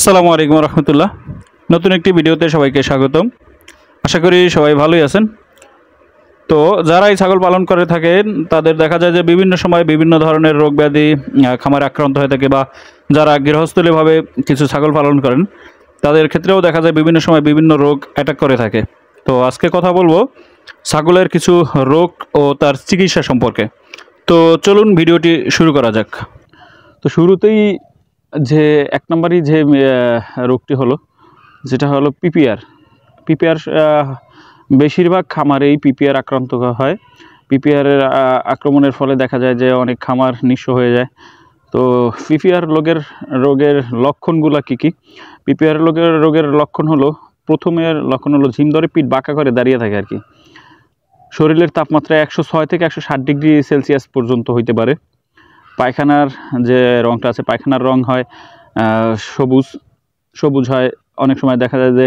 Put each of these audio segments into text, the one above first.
আসসালামু আলাইকুম রহমতুল্লাহ নতুন একটি ভিডিওতে সবাইকে স্বাগতম আশা করি সবাই ভালোই আছেন তো যারা এই ছাগল পালন করে থাকেন তাদের দেখা যায় যে বিভিন্ন সময় বিভিন্ন ধরনের রোগ ব্যাধি খামারে আক্রান্ত হয়ে থাকে বা যারা গৃহস্থলীভাবে কিছু ছাগল পালন করেন তাদের ক্ষেত্রেও দেখা যায় বিভিন্ন সময় বিভিন্ন রোগ অ্যাটাক করে থাকে তো আজকে কথা বলবো ছাগলের কিছু রোগ ও তার চিকিৎসা সম্পর্কে তো চলুন ভিডিওটি শুরু করা যাক তো শুরুতেই যে এক নম্বরই যে রোগটি হলো যেটা হলো পিপিআর পিপিআর বেশিরভাগ খামারেই পিপিআর আক্রান্ত হয় পিপিআরের আক্রমণের ফলে দেখা যায় যে অনেক খামার নিঃস্ব হয়ে যায় তো পিপিআর রোগের রোগের লক্ষণগুলো কী কী পিপিআর রোগের রোগের লক্ষণ হলো প্রথমে লক্ষণ হলো ঝিম ধরে পিঠ বাঁকা করে দাঁড়িয়ে থাকে আর কি শরীরের তাপমাত্রা একশো ছয় থেকে একশো ষাট ডিগ্রি সেলসিয়াস পর্যন্ত হইতে পারে পায়খানার যে রঙটা আছে পায়খানার রং হয় সবুজ সবুজ হয় অনেক সময় দেখা যায় যে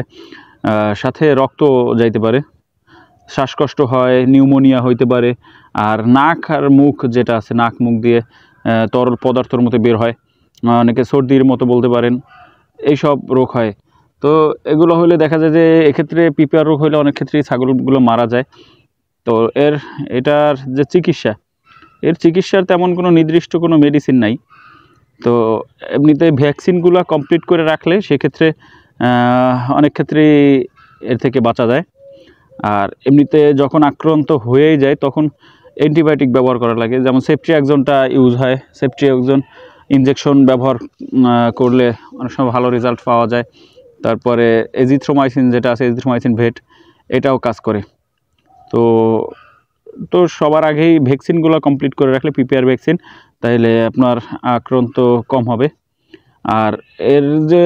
সাথে রক্ত যাইতে পারে শ্বাসকষ্ট হয় নিউমোনিয়া হইতে পারে আর নাক আর মুখ যেটা আছে নাক মুখ দিয়ে তরল পদার্থর মতো বের হয় অনেকে সর্দির মতো বলতে পারেন এইসব রোগ হয় তো এগুলো হলে দেখা যায় যে এক্ষেত্রে পিপিআর রোগ হলে অনেক ক্ষেত্রেই ছাগলগুলো মারা যায় তো এর এটার যে চিকিৎসা এর চিকিৎসার তেমন কোনো নির্দিষ্ট কোনো মেডিসিন নাই তো এমনিতে ভ্যাকসিনগুলো কমপ্লিট করে রাখলে সেক্ষেত্রে অনেক ক্ষেত্রে এর থেকে বাঁচা যায় আর এমনিতে যখন আক্রান্ত হয়েই যায় তখন অ্যান্টিবায়োটিক ব্যবহার করা লাগে যেমন সেফটি একজনটা ইউজ হয় সেফটি একজন ইঞ্জেকশন ব্যবহার করলে অনেক সময় ভালো রেজাল্ট পাওয়া যায় তারপরে এজিথ্রোমাইসিন যেটা আছে এজিথ্রোমাইসিন ভেট এটাও কাজ করে তো তো সবার আগেই ভ্যাকসিনগুলো কমপ্লিট করে রাখলে পিপিআর ভ্যাকসিন তাহলে আপনার আক্রান্ত কম হবে আর এর যে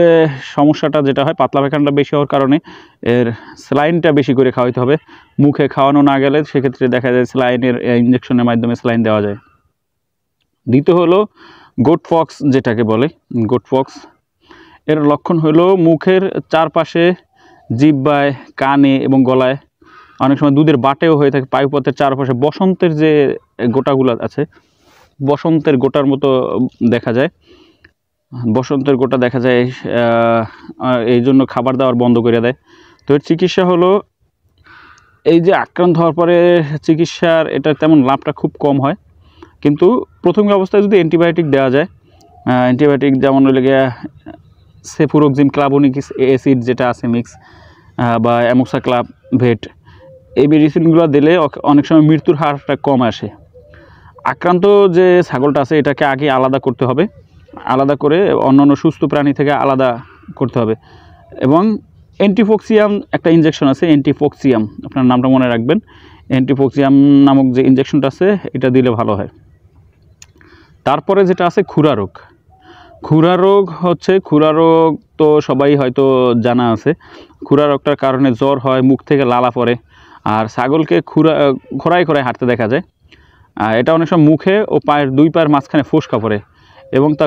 সমস্যাটা যেটা হয় পাতলা পায়খানাটা বেশি হওয়ার কারণে এর স্লাইনটা বেশি করে খাওয়াইতে হবে মুখে খাওয়ানো না গেলে সেক্ষেত্রে দেখা যায় স্লাইনের ইঞ্জেকশনের মাধ্যমে স্লাইন দেওয়া যায় দ্বিতীয় হলো গোট ফক্স যেটাকে বলে গোট ফক্স এর লক্ষণ হলো মুখের চারপাশে জিব্বায় কানে এবং গলায় অনেক সময় দুধের বাটেও হয়ে থাকে পায়ুপথের চারপাশে বসন্তের যে গোটাগুলো আছে বসন্তের গোটার মতো দেখা যায় বসন্তের গোটা দেখা যায় এই জন্য খাবার দাবার বন্ধ করে দেয় তো এর চিকিৎসা হলো এই যে আক্রান্ত হওয়ার পরে চিকিৎসার এটা তেমন লাভটা খুব কম হয় কিন্তু প্রথম অবস্থায় যদি অ্যান্টিবায়োটিক দেওয়া যায় অ্যান্টিবায়োটিক যেমন হলে গিয়া সেফুরোক্সিম ক্লাবনিক অ্যাসিড যেটা আছে মিক্স বা অ্যামোক্সা ক্লাব ভেট এই মেডিসিনগুলো দিলে অনেক সময় মৃত্যুর হারটা কম আসে আক্রান্ত যে ছাগলটা আছে এটাকে আগে আলাদা করতে হবে আলাদা করে অন্য অন্য সুস্থ প্রাণী থেকে আলাদা করতে হবে এবং অ্যান্টিফোক্সিয়াম একটা ইঞ্জেকশন আছে অ্যান্টিফোক্সিয়াম আপনার নামটা মনে রাখবেন অ্যান্টিফোক্সিয়াম নামক যে ইঞ্জেকশনটা আছে এটা দিলে ভালো হয় তারপরে যেটা আছে খুরা রোগ খুরা রোগ হচ্ছে খুরা রোগ তো সবাই হয়তো জানা আছে খুরা রোগটার কারণে জ্বর হয় মুখ থেকে লালা পড়ে আর ছাগলকে খুরা খোরাই খোড়ায় হাঁটতে দেখা যায় এটা অনেক সময় মুখে ও পায়ের দুই পায়ের মাঝখানে ফোসকা পড়ে এবং তা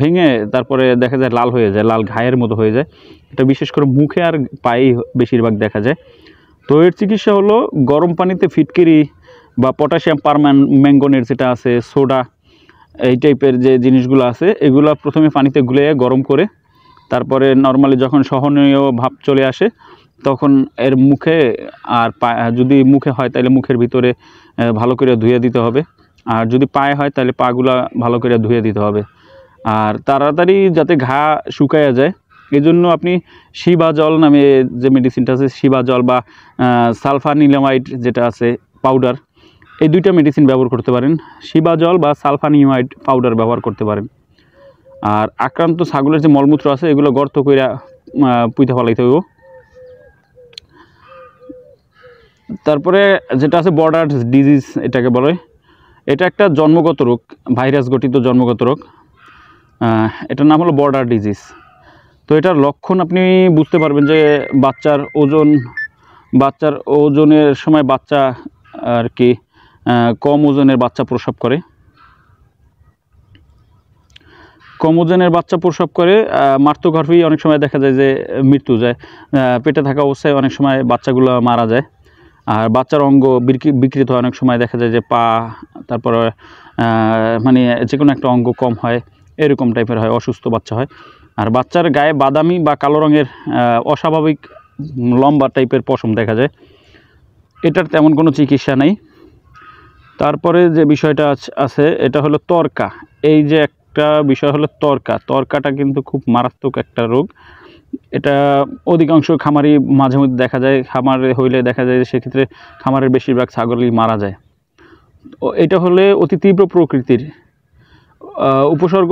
ভেঙে তারপরে দেখা যায় লাল হয়ে যায় লাল ঘায়ের মতো হয়ে যায় এটা বিশেষ করে মুখে আর পায়েই বেশিরভাগ দেখা যায় তো এর চিকিৎসা হলো গরম পানিতে ফিটকিরি বা পটাশিয়াম পারম্যান ম্যাঙ্গোনের যেটা আছে সোডা এই টাইপের যে জিনিসগুলো আছে এগুলো প্রথমে পানিতে গুলে গরম করে তারপরে নর্মালি যখন সহনীয় ভাব চলে আসে তখন এর মুখে আর যদি মুখে হয় তাহলে মুখের ভিতরে ভালো করে ধুয়ে দিতে হবে আর যদি পায়ে হয় তাহলে পাগুলা ভালো করে ধুয়ে দিতে হবে আর তাড়াতাড়ি যাতে ঘা শুকায়া যায় এই জন্য আপনি শিবা জল নামে যে মেডিসিনটা আছে শিবা জল বা নিলামাইট যেটা আছে পাউডার এই দুইটা মেডিসিন ব্যবহার করতে পারেন শিবা জল বা সালফানিমাইড পাউডার ব্যবহার করতে পারেন আর আক্রান্ত ছাগলের যে মলমূত্র আছে এগুলো গর্ত করে পুঁতে ফলাইতে হইব তারপরে যেটা আছে বর্ডার ডিজিজ এটাকে বলে এটা একটা জন্মগত রোগ ভাইরাস গঠিত জন্মগত রোগ এটার নাম হলো বর্ডার ডিজিজ তো এটার লক্ষণ আপনি বুঝতে পারবেন যে বাচ্চার ওজন বাচ্চার ওজনের সময় বাচ্চা আর কি কম ওজনের বাচ্চা প্রসব করে কম ওজনের বাচ্চা প্রসব করে মাতৃগর্ভেই অনেক সময় দেখা যায় যে মৃত্যু যায় পেটে থাকা অবস্থায় অনেক সময় বাচ্চাগুলো মারা যায় আর বাচ্চার অঙ্গ বিকৃত হয় অনেক সময় দেখা যায় যে পা তারপর মানে যে কোনো একটা অঙ্গ কম হয় এরকম টাইপের হয় অসুস্থ বাচ্চা হয় আর বাচ্চার গায়ে বাদামি বা কালো রঙের অস্বাভাবিক লম্বা টাইপের পশম দেখা যায় এটার তেমন কোনো চিকিৎসা নেই তারপরে যে বিষয়টা আছে এটা হলো তর্কা এই যে একটা বিষয় হলো তর্কা তর্কাটা কিন্তু খুব মারাত্মক একটা রোগ এটা অধিকাংশ খামারই মাঝে মধ্যে দেখা যায় খামারে হইলে দেখা যায় যে সেক্ষেত্রে খামারের বেশিরভাগ ছাগলই মারা যায় এটা হলে অতি তীব্র প্রকৃতির উপসর্গ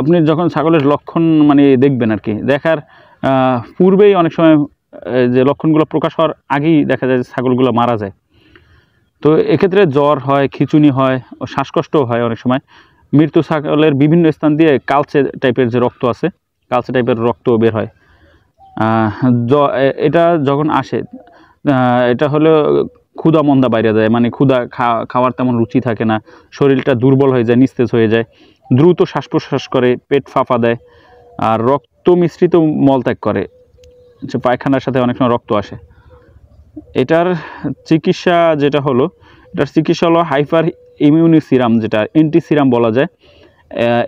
আপনি যখন ছাগলের লক্ষণ মানে দেখবেন আর কি দেখার পূর্বেই অনেক সময় যে লক্ষণগুলো প্রকাশ হওয়ার আগেই দেখা যায় যে ছাগলগুলো মারা যায় তো এক্ষেত্রে জ্বর হয় খিচুনি হয় ও শ্বাসকষ্টও হয় অনেক সময় মৃত্যু ছাগলের বিভিন্ন স্থান দিয়ে কালচে টাইপের যে রক্ত আছে কালচে টাইপের রক্ত বের হয় এটা যখন আসে এটা হলো ক্ষুদা মন্দা বাইরে যায় মানে ক্ষুদা খাওয়ার তেমন রুচি থাকে না শরীরটা দুর্বল হয়ে যায় নিস্তেজ হয়ে যায় দ্রুত শ্বাস প্রশ্বাস করে পেট ফাঁফা দেয় আর রক্ত মিশ্রিত মলত্যাগ করে যে পায়খানার সাথে অনেক সময় রক্ত আসে এটার চিকিৎসা যেটা হলো এটার চিকিৎসা হলো হাইপার ইমিউনি সিরাম যেটা এন্টি সিরাম বলা যায়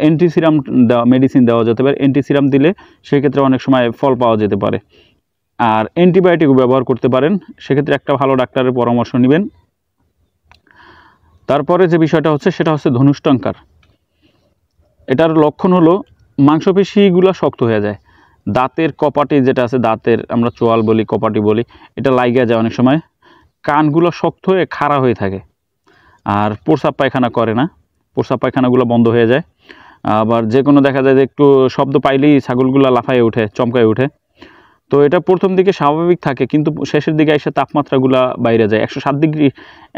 অ্যান্টিসিরাম দেওয়া মেডিসিন দেওয়া যেতে পারে অ্যান্টিসিরাম দিলে সেক্ষেত্রে অনেক সময় ফল পাওয়া যেতে পারে আর অ্যান্টিবায়োটিকও ব্যবহার করতে পারেন সেক্ষেত্রে একটা ভালো ডাক্তারের পরামর্শ নেবেন তারপরে যে বিষয়টা হচ্ছে সেটা হচ্ছে ধনুষ্টঙ্কার এটার লক্ষণ হলো মাংসপেশিগুলো শক্ত হয়ে যায় দাঁতের কপাটি যেটা আছে দাঁতের আমরা চোয়াল বলি কপাটি বলি এটা লাগিয়ে যায় অনেক সময় কানগুলো শক্ত হয়ে খাড়া হয়ে থাকে আর প্রসাব পায়খানা করে না প্রস্রাব পায়খানাগুলো বন্ধ হয়ে যায় আবার যে কোনো দেখা যায় যে একটু শব্দ পাইলেই ছাগলগুলো লাফায় ওঠে চমকায় ওঠে তো এটা প্রথম দিকে স্বাভাবিক থাকে কিন্তু শেষের দিকে এসে তাপমাত্রাগুলো বাইরে যায় একশো সাত ডিগ্রি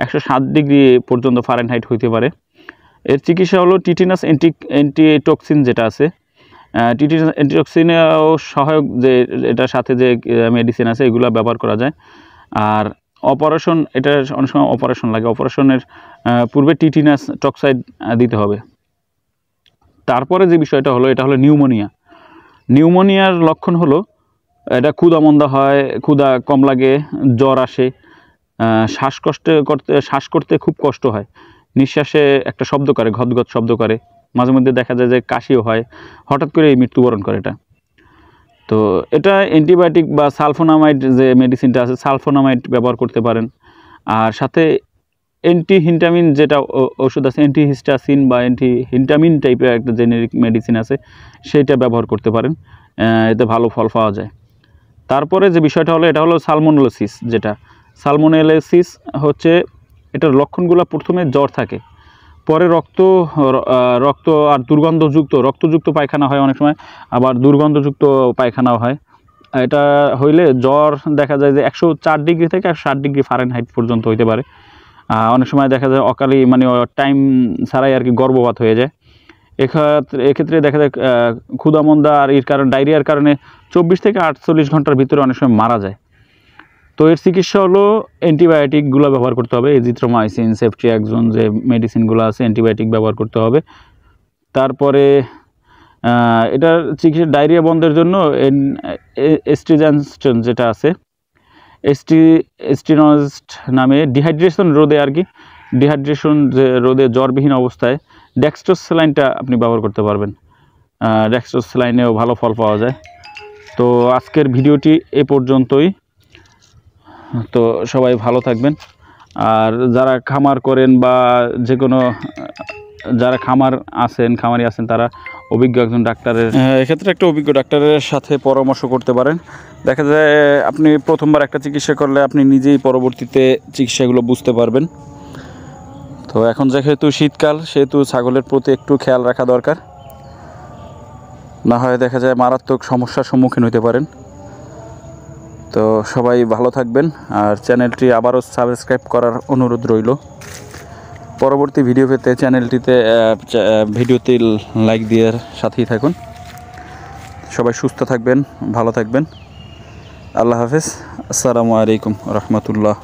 একশো সাত ডিগ্রি পর্যন্ত ফারেনহাইট হইতে পারে এর চিকিৎসা হলো টিটিনাস অ্যান্টি অ্যান্টিটক্সিন যেটা আছে টিটিনাস অ্যান্টিটক্সিনেও সহায়ক যে এটার সাথে যে মেডিসিন আছে এগুলো ব্যবহার করা যায় আর অপারেশন এটা অনেক সময় অপারেশন লাগে অপারেশনের পূর্বে টিটিনাস টক্সাইড দিতে হবে তারপরে যে বিষয়টা হলো এটা হলো নিউমোনিয়া নিউমোনিয়ার লক্ষণ হলো এটা ক্ষুদা মন্দা হয় ক্ষুদা কম লাগে জ্বর আসে শ্বাসকষ্ট করতে শ্বাস করতে খুব কষ্ট হয় নিঃশ্বাসে একটা শব্দ করে ঘৎ শব্দ করে মাঝে মধ্যে দেখা যায় যে কাশিও হয় হঠাৎ করে এই মৃত্যুবরণ করে এটা তো এটা অ্যান্টিবায়োটিক বা সালফোনামাইড যে মেডিসিনটা আছে সালফোনামাইড ব্যবহার করতে পারেন আর সাথে অ্যান্টিহিন্টামিন যেটা ওষুধ আছে অ্যান্টিহিস্টাসিন বা অ্যান্টিহিন্টামিন টাইপের একটা জেনেরিক মেডিসিন আছে সেইটা ব্যবহার করতে পারেন এতে ভালো ফল পাওয়া যায় তারপরে যে বিষয়টা হলো এটা হলো সালমোনোলোসিস যেটা সালমোনোলোসিস হচ্ছে এটার লক্ষণগুলো প্রথমে জ্বর থাকে পরে রক্ত রক্ত আর দুর্গন্ধযুক্ত রক্তযুক্ত পায়খানা হয় অনেক সময় আবার দুর্গন্ধযুক্ত পায়খানাও হয় এটা হইলে জ্বর দেখা যায় যে একশো চার ডিগ্রি থেকে একশো ষাট ডিগ্রি ফারেনহাইট পর্যন্ত হইতে পারে অনেক সময় দেখা যায় অকালেই মানে টাইম ছাড়াই আর কি গর্ভপাত হয়ে যায় এক্ষেত্রে এক্ষেত্রে দেখা যায় ক্ষুদামন্দা আর এর কারণ ডায়রিয়ার কারণে চব্বিশ থেকে আটচল্লিশ ঘন্টার ভিতরে অনেক সময় মারা যায় তো এর চিকিৎসা হলো অ্যান্টিবায়োটিকগুলো ব্যবহার করতে হবে এজিথ্রোমাইসিন সেফটি একজন যে মেডিসিনগুলো আছে অ্যান্টিবায়োটিক ব্যবহার করতে হবে তারপরে এটার চিকিৎসা ডায়রিয়া বন্ধের জন্য এস্ট্রিজেনস্টন যেটা আছে এস্টি এস্টিনস্ট নামে ডিহাইড্রেশন রোদে আর কি ডিহাইড্রেশন যে রোদে জ্বরবিহীন অবস্থায় সেলাইনটা আপনি ব্যবহার করতে পারবেন সেলাইনেও ভালো ফল পাওয়া যায় তো আজকের ভিডিওটি এ পর্যন্তই তো সবাই ভালো থাকবেন আর যারা খামার করেন বা যে কোনো যারা খামার আছেন খামারি আছেন তারা অভিজ্ঞ একজন ডাক্তারের হ্যাঁ, এক্ষেত্রে একটা অভিজ্ঞ ডাক্তারের সাথে পরামর্শ করতে পারেন দেখা যায় আপনি প্রথমবার একটা চিকিৎসা করলে আপনি নিজেই পরবর্তীতে চিকিৎসাগুলো বুঝতে পারবেন তো এখন যেহেতু শীতকাল সেহেতু ছাগলের প্রতি একটু খেয়াল রাখা দরকার না হয় দেখা যায় মারাত্মক সমস্যার সম্মুখীন হতে পারেন তো সবাই ভালো থাকবেন আর চ্যানেলটি আবারও সাবস্ক্রাইব করার অনুরোধ রইল পরবর্তী ভিডিও পেতে চ্যানেলটিতে ভিডিওতে লাইক দিয়ে সাথেই থাকুন সবাই সুস্থ থাকবেন ভালো থাকবেন আল্লাহ হাফেজ আসসালামু আলাইকুম রহমতুল্লাহ